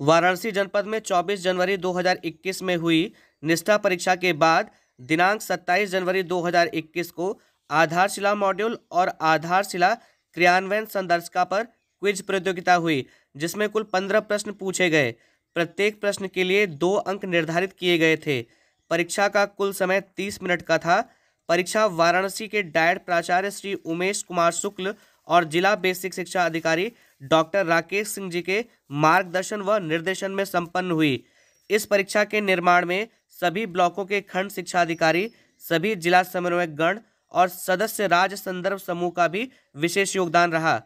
वाराणसी जनपद में 24 जनवरी 2021 में हुई निष्ठा परीक्षा के बाद दिनांक 27 जनवरी 2021 को आधारशिला मॉड्यूल और आधारशिला क्रियान्वयन संदर्शिका पर क्विज प्रतियोगिता हुई जिसमें कुल पंद्रह प्रश्न पूछे गए प्रत्येक प्रश्न के लिए दो अंक निर्धारित किए गए थे परीक्षा का कुल समय तीस मिनट का था परीक्षा वाराणसी के डायट प्राचार्य श्री उमेश कुमार शुक्ल और जिला बेसिक शिक्षा अधिकारी डॉक्टर राकेश सिंह जी के मार्गदर्शन व निर्देशन में संपन्न हुई इस परीक्षा के निर्माण में सभी ब्लॉकों के खंड शिक्षा अधिकारी सभी जिला समन्वयक गण और सदस्य राज्य संदर्भ समूह का भी विशेष योगदान रहा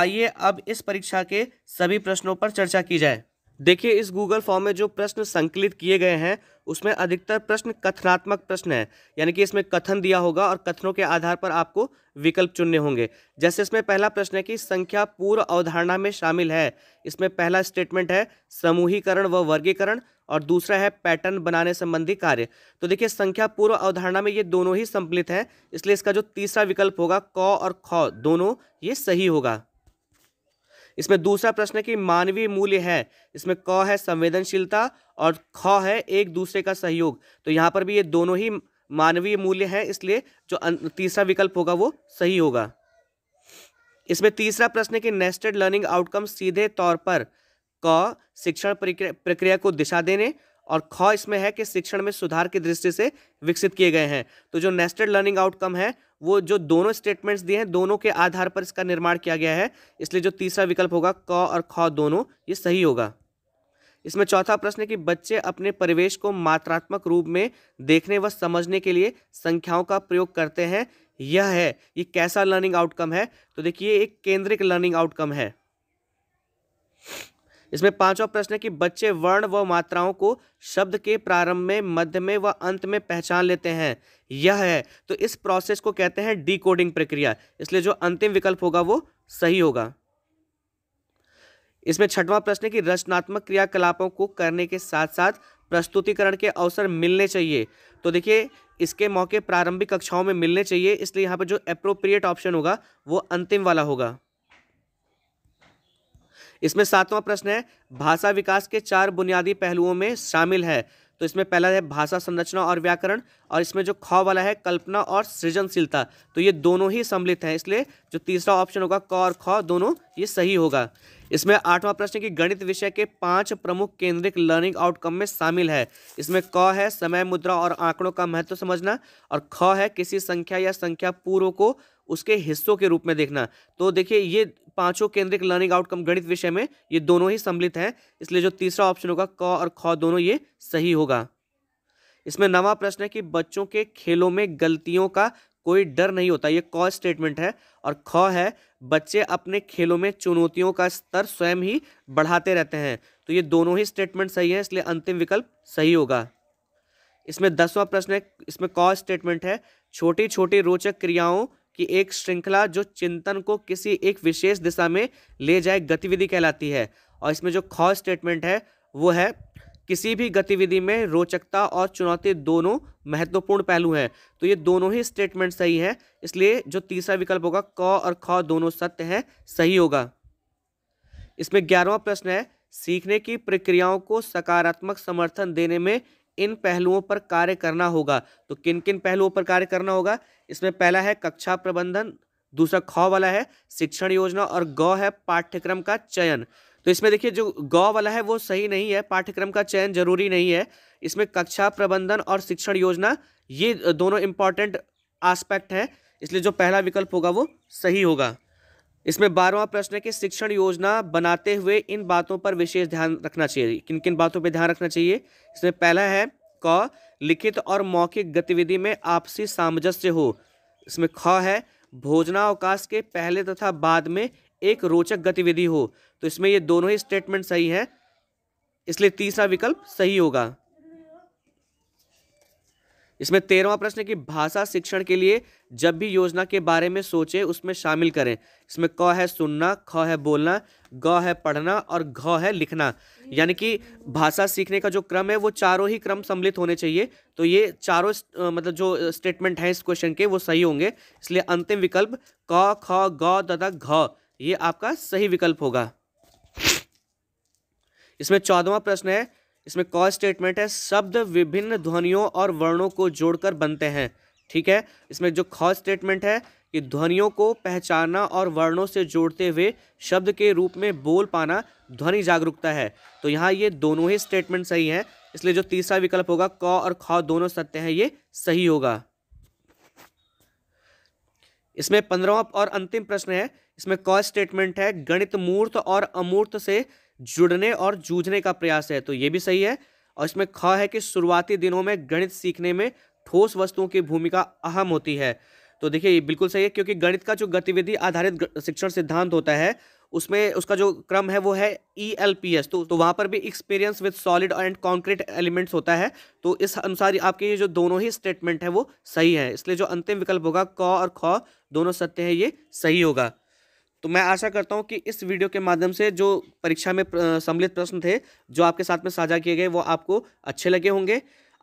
आइए अब इस परीक्षा के सभी प्रश्नों पर चर्चा की जाए देखिए इस गूगल फॉर्म में जो प्रश्न संकलित किए गए हैं उसमें अधिकतर प्रश्न कथनात्मक प्रश्न है यानी कि इसमें कथन दिया होगा और कथनों के आधार पर आपको विकल्प चुनने होंगे जैसे इसमें पहला प्रश्न है कि संख्या पूर्व अवधारणा में शामिल है इसमें पहला स्टेटमेंट है समूहीकरण व वर्गीकरण और दूसरा है पैटर्न बनाने संबंधी कार्य तो देखिए संख्या पूर्व अवधारणा में ये दोनों ही सम्मिलित हैं इसलिए इसका जो तीसरा विकल्प होगा क और ख दोनों ये सही होगा इसमें दूसरा प्रश्न है कि मानवीय मूल्य है इसमें क है संवेदनशीलता और ख है एक दूसरे का सहयोग तो यहाँ पर भी ये दोनों ही मानवीय मूल्य है इसलिए जो तीसरा विकल्प होगा वो सही होगा इसमें तीसरा प्रश्न है कि नेस्टेड लर्निंग आउटकम सीधे तौर पर क शिक्षण प्रक्रिया को दिशा देने और ख इसमें है कि शिक्षण में सुधार की दृष्टि से विकसित किए गए हैं तो जो नेस्टेड लर्निंग आउटकम है वो जो दोनों स्टेटमेंट्स दिए हैं दोनों के आधार पर इसका निर्माण किया गया है इसलिए जो तीसरा विकल्प होगा क और ख दोनों ये सही होगा इसमें चौथा प्रश्न है कि बच्चे अपने परिवेश को मात्रात्मक रूप में देखने व समझने के लिए संख्याओं का प्रयोग करते हैं यह है ये कैसा लर्निंग आउटकम है तो देखिए एक केंद्रिक लर्निंग आउटकम है इसमें पांचवा प्रश्न है कि बच्चे वर्ण व मात्राओं को शब्द के प्रारंभ में मध्य में व अंत में पहचान लेते हैं यह है तो इस प्रोसेस को कहते हैं डीकोडिंग प्रक्रिया इसलिए जो अंतिम विकल्प होगा वो सही होगा इसमें छठवां प्रश्न है कि रचनात्मक क्रियाकलापों को करने के साथ साथ प्रस्तुतिकरण के अवसर मिलने चाहिए तो देखिए इसके मौके प्रारंभिक कक्षाओं में मिलने चाहिए इसलिए यहाँ पर जो अप्रोप्रिएट ऑप्शन होगा वो अंतिम वाला होगा इसमें सातवां प्रश्न है भाषा विकास के चार बुनियादी पहलुओं में शामिल है तो इसमें पहला है भाषा संरचना और व्याकरण और इसमें जो ख वाला है कल्पना और सृजनशीलता तो ये दोनों ही सम्मिलित हैं इसलिए जो तीसरा ऑप्शन होगा क और ख दोनों ये सही होगा इसमें आठवां प्रश्न की गणित विषय के पांच प्रमुख केंद्रिक लर्निंग आउटकम में शामिल है इसमें क है समय मुद्रा और आंकड़ों का महत्व समझना और ख है किसी संख्या या संख्या पूर्व को उसके हिस्सों के रूप में देखना तो देखिए ये पांचों केंद्रिक लर्निंग आउटकम गणित विषय में ये दोनों ही सम्मिलित हैं इसलिए जो तीसरा ऑप्शन होगा क और ख दोनों ये सही होगा इसमें नवा प्रश्न है कि बच्चों के खेलों में गलतियों का कोई डर नहीं होता ये कॉ स्टेटमेंट है और ख है बच्चे अपने खेलों में चुनौतियों का स्तर स्वयं ही बढ़ाते रहते हैं तो ये दोनों ही स्टेटमेंट सही है इसलिए अंतिम विकल्प सही होगा इसमें दसवां प्रश्न है इसमें कॉ स्टेटमेंट है छोटी छोटी रोचक क्रियाओं की एक श्रृंखला जो चिंतन को किसी एक विशेष दिशा में ले जाए गतिविधि कहलाती है और इसमें जो ख स्टेटमेंट है वो है किसी भी गतिविधि में रोचकता और चुनौती दोनों महत्वपूर्ण पहलू हैं तो ये दोनों ही स्टेटमेंट सही हैं इसलिए जो तीसरा विकल्प होगा क और ख दोनों सत्य हैं सही होगा इसमें ग्यारहवा प्रश्न है सीखने की प्रक्रियाओं को सकारात्मक समर्थन देने में इन पहलुओं पर कार्य करना होगा तो किन किन पहलुओं पर कार्य करना होगा इसमें पहला है कक्षा प्रबंधन दूसरा ख वाला है शिक्षण योजना और ग है पाठ्यक्रम का चयन तो इसमें देखिए जो गौ वाला है वो सही नहीं है पाठ्यक्रम का चयन जरूरी नहीं है इसमें कक्षा प्रबंधन और शिक्षण योजना ये दोनों इंपॉर्टेंट आस्पेक्ट हैं इसलिए जो पहला विकल्प होगा वो सही होगा इसमें बारहवा प्रश्न है कि शिक्षण योजना बनाते हुए इन बातों पर विशेष ध्यान रखना चाहिए किन किन बातों पर ध्यान रखना चाहिए इसमें पहला है क लिखित और मौखिक गतिविधि में आपसी सामंजस्य हो इसमें ख है भोजनावकाश के पहले तथा बाद में एक रोचक गतिविधि हो तो इसमें ये दोनों ही स्टेटमेंट सही है इसलिए तीसरा विकल्प सही होगा इसमें तेरहवा प्रश्न की भाषा शिक्षण के लिए जब भी योजना के बारे में सोचे उसमें शामिल करें इसमें क है सुनना ख है बोलना ग है पढ़ना और घ है लिखना यानी कि भाषा सीखने का जो क्रम है वो चारों ही क्रम सम्मिलित होने चाहिए तो ये चारों मतलब जो स्टेटमेंट हैं इस क्वेश्चन के वो सही होंगे इसलिए अंतिम विकल्प क ख ग तथा घ ये आपका सही विकल्प होगा इसमें चौदवा प्रश्न है इसमें कॉ स्टेटमेंट है शब्द विभिन्न ध्वनियों और वर्णों को जोड़कर बनते हैं ठीक है इसमें जो खॉ स्टेटमेंट है कि ध्वनियों को पहचानना और वर्णों से जोड़ते हुए शब्द के रूप में बोल पाना ध्वनि जागरूकता है तो यहाँ ये दोनों ही स्टेटमेंट सही हैं इसलिए जो तीसरा विकल्प होगा क और ख दोनों सत्य हैं ये सही होगा इसमें पंद्रहवा और अंतिम प्रश्न है इसमें कॉ स्टेटमेंट है गणित मूर्त और अमूर्त से जुड़ने और जूझने का प्रयास है तो ये भी सही है और इसमें ख है कि शुरुआती दिनों में गणित सीखने में ठोस वस्तुओं की भूमिका अहम होती है तो देखिए ये बिल्कुल सही है क्योंकि गणित का जो गतिविधि आधारित शिक्षण सिद्धांत होता है उसमें उसका जो क्रम है वो है ई एल पी एस तो तो वहाँ पर भी experience with solid and concrete elements होता है तो इस अनुसार आपके ये जो दोनों ही स्टेटमेंट है वो सही है इसलिए जो अंतिम विकल्प होगा क और ख दोनों सत्य है ये सही होगा तो मैं आशा करता हूँ कि इस वीडियो के माध्यम से जो परीक्षा में सम्मिलित प्रश्न थे जो आपके साथ में साझा किए गए वो आपको अच्छे लगे होंगे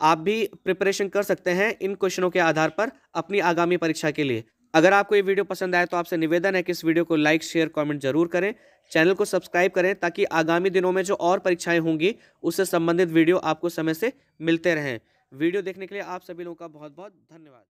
आप भी प्रिपरेशन कर सकते हैं इन क्वेश्चनों के आधार पर अपनी आगामी परीक्षा के लिए अगर आपको ये वीडियो पसंद आए तो आपसे निवेदन है कि इस वीडियो को लाइक शेयर कमेंट जरूर करें चैनल को सब्सक्राइब करें ताकि आगामी दिनों में जो और परीक्षाएं होंगी उससे संबंधित वीडियो आपको समय से मिलते रहें वीडियो देखने के लिए आप सभी लोगों का बहुत बहुत धन्यवाद